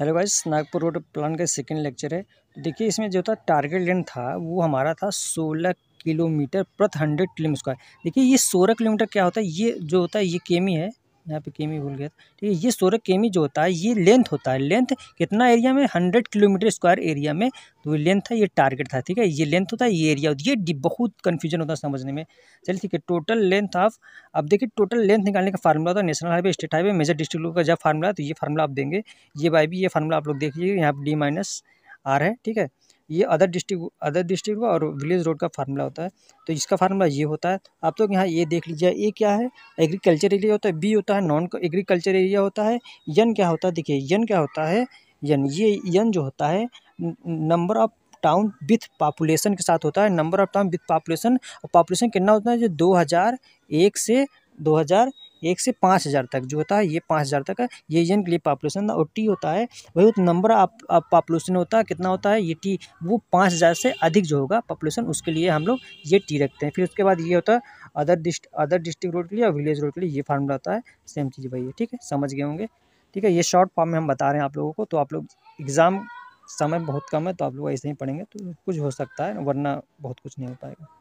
hello guys Nagpur road plan का second lecture है देखिए इसमें जो था टारगेट लेंथ था वो हमारा था सोलह किलोमीटर प्रति हंड्रेड किलोमीटर स्क्वायर देखिए ये सोलह किलोमीटर क्या होता है ये जो होता है ये केमी है यहाँ पे केमी भूल गया ठीक है ये सोरक केमी जो होता है ये लेंथ होता है लेंथ कितना एरिया में हंड्रेड किलोमीटर स्क्वायर एरिया में तो ये लेंथ था ये टारगेट था ठीक है ये लेंथ होता है ये एरिया होता है ये बहुत कन्फ्यूजन होता है समझने में चलिए ठीक है टोटल लेंथ ऑफ अब देखिए टोटल लेंथ निकालने का फार्मूला होता है national highway state highway major district लोग का जब फार्मूला तो ये फार्मूला आप देंगे ये बाई भी ये फार्मूला आप लोग देखिए यहाँ पर डी माइनस आर है ठीक है ये अदर डिस्ट्रिक्ट अदर डिस्ट्रिक्ट का और विलेज रोड का फार्मूला होता है तो इसका फार्मूला ये होता है आप लोग तो यहाँ ये देख लीजिए ए क्या है एग्रीकल्चर एरिया होता है बी होता है नॉन एग्रीकल्चर एरिया होता है यन क्या होता है देखिए यन क्या होता है यन ये यन जो होता है number of town with population के साथ होता है number of town with population और पॉपुलेशन कितना होता है जो 2001 से 2000 एक से पाँच हज़ार तक जो होता है ये पाँच हज़ार तक है ये एन के लिए पॉपुलेशन और टी होता है वही नंबर आप, आप पॉपुलेशन होता है कितना होता है ये टी वो पाँच हज़ार से अधिक जो होगा पॉपुलेशन उसके लिए हम लोग ये टी रखते हैं फिर उसके बाद ये होता है other dist other district road के लिए और विलेज रोड के लिए ये फार्मूला होता है सेम चीज़ भाई ठीक है समझ गए होंगे ठीक है ये शॉर्ट फॉर्म में हम बता रहे हैं आप लोगों को तो आप लोग एग्ज़ाम समय बहुत कम है तो आप लोग ऐसे ही पढ़ेंगे तो कुछ हो सकता है वरना बहुत कुछ नहीं हो पाएगा